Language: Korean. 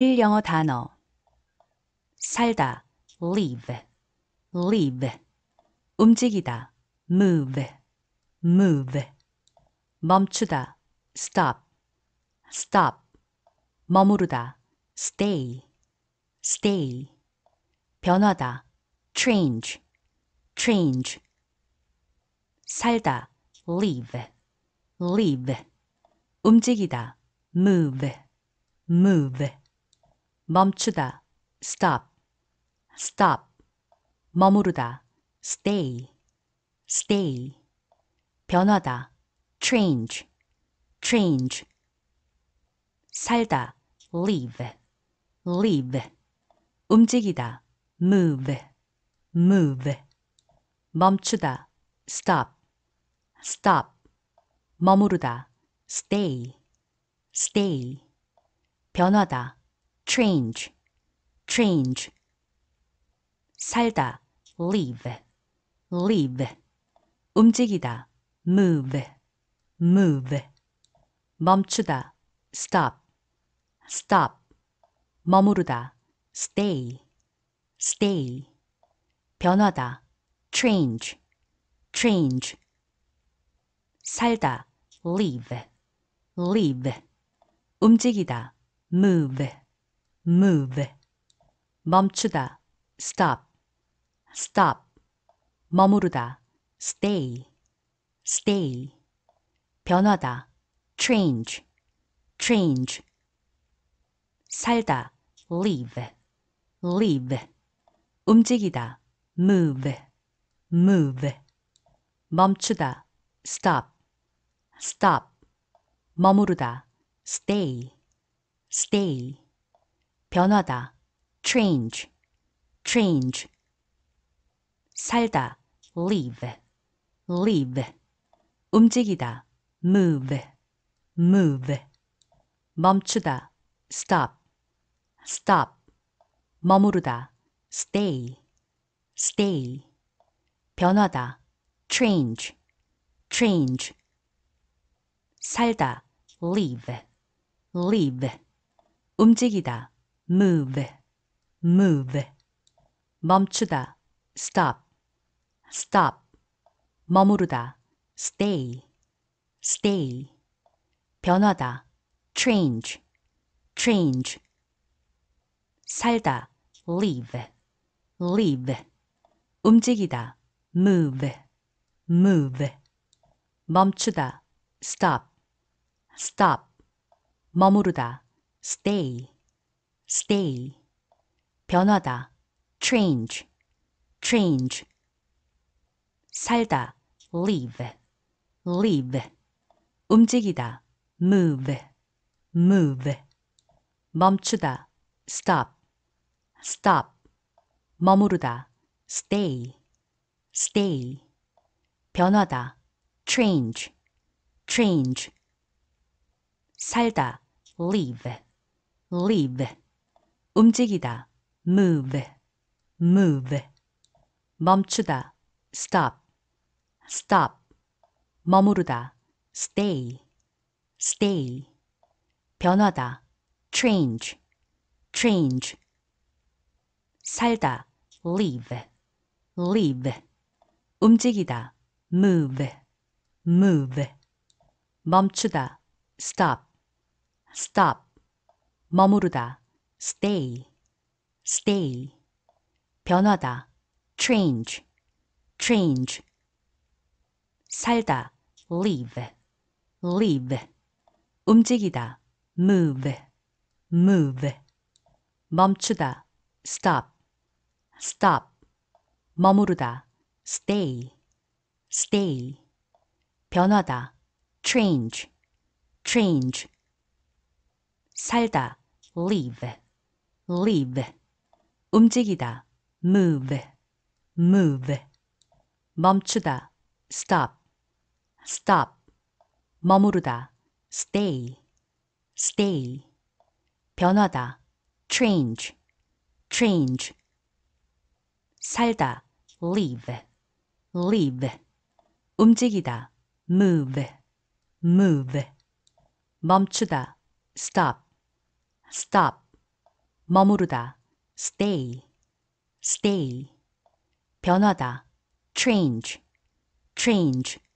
독일 영어 단어 살다 live live 움직이다 move move 멈추다 stop stop 머무르다 stay stay 변화다 change change 살다 live live 움직이다 move move 멈추다 stop stop 머무르다 stay stay 변하다 change change 살다 live live 움직이다 move move 멈추다 stop stop 머무르다 stay stay 변하다 change, change. 살다, live, live. 움직이다, move, move. 멈추다, stop, stop. 머무르다, stay, stay. 변하다, change, change. 살다, live, live. 움직이다, move. move 멈추다 stop stop 머무르다 stay stay 변하다 change change 살다 live live 움직이다 move move 멈추다 stop stop 머무르다 stay stay 변하다 change, change 살다 live, live 움직이다 move, move 멈추다 stop, stop 머무르다 stay, stay 변하다 change, change 살다 live, live 움직이다 move, move. 멈추다, stop, stop. 머무르다, stay, stay. 변하다, change, change. 살다, live, live. 움직이다, move, move. 멈추다, stop, stop. 머무르다, stay. stay, 변하다, change, change, 살다, live, live, 움직이다, move, move, 멈추다, stop, stop, 머무르다, stay, stay, 변하다, change, change, 살다, live, live, 움직이다 move move 멈추다 stop stop 머무르다 stay stay 변하다 change change 살다 live live 움직이다 move move 멈추다 stop stop 머무르다 stay, stay, 변하다, change, change, 살다, live, live, 움직이다, move, move, 멈추다, stop, stop, 머무르다, stay, stay, 변하다, change, change, 살다, live, live 움직이다 move move 멈추다 stop stop 머무르다 stay stay 변하다 change change 살다 live live 움직이다 move move 멈추다 stop stop 머무르다 stay stay 변하다 change change